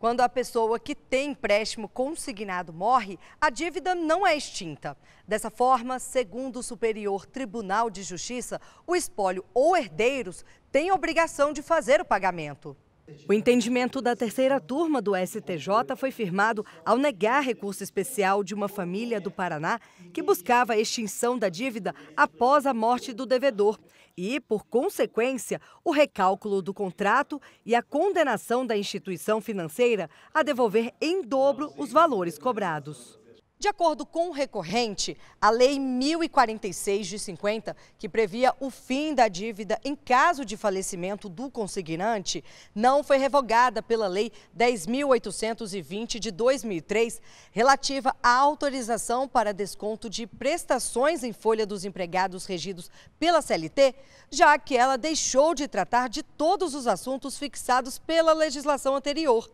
Quando a pessoa que tem empréstimo consignado morre, a dívida não é extinta. Dessa forma, segundo o Superior Tribunal de Justiça, o espólio ou herdeiros têm obrigação de fazer o pagamento. O entendimento da terceira turma do STJ foi firmado ao negar recurso especial de uma família do Paraná que buscava a extinção da dívida após a morte do devedor e, por consequência, o recálculo do contrato e a condenação da instituição financeira a devolver em dobro os valores cobrados. De acordo com o recorrente, a Lei 1046 de 50, que previa o fim da dívida em caso de falecimento do consignante, não foi revogada pela Lei 10.820 de 2003, relativa à autorização para desconto de prestações em folha dos empregados regidos pela CLT, já que ela deixou de tratar de todos os assuntos fixados pela legislação anterior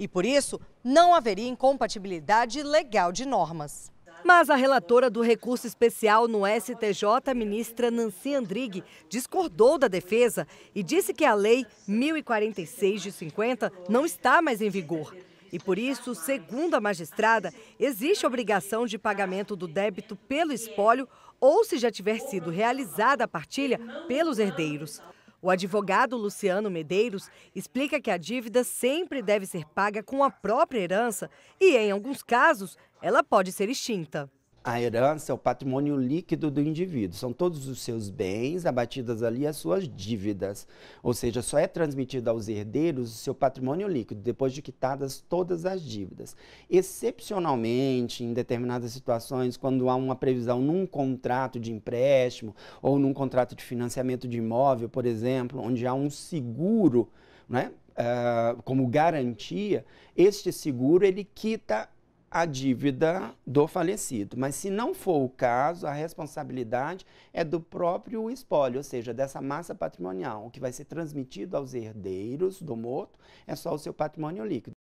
e, por isso, não haveria incompatibilidade legal de normas. Mas a relatora do recurso especial no STJ, ministra Nancy Andrighi, discordou da defesa e disse que a Lei 1046 de 50 não está mais em vigor. E por isso, segundo a magistrada, existe obrigação de pagamento do débito pelo espólio ou se já tiver sido realizada a partilha pelos herdeiros. O advogado Luciano Medeiros explica que a dívida sempre deve ser paga com a própria herança e, em alguns casos, ela pode ser extinta a herança é o patrimônio líquido do indivíduo. São todos os seus bens abatidas ali as suas dívidas. Ou seja, só é transmitido aos herdeiros o seu patrimônio líquido, depois de quitadas todas as dívidas. Excepcionalmente, em determinadas situações, quando há uma previsão num contrato de empréstimo ou num contrato de financiamento de imóvel, por exemplo, onde há um seguro, né? Uh, como garantia, este seguro ele quita a dívida do falecido. Mas se não for o caso, a responsabilidade é do próprio espólio, ou seja, dessa massa patrimonial. O que vai ser transmitido aos herdeiros do morto é só o seu patrimônio líquido.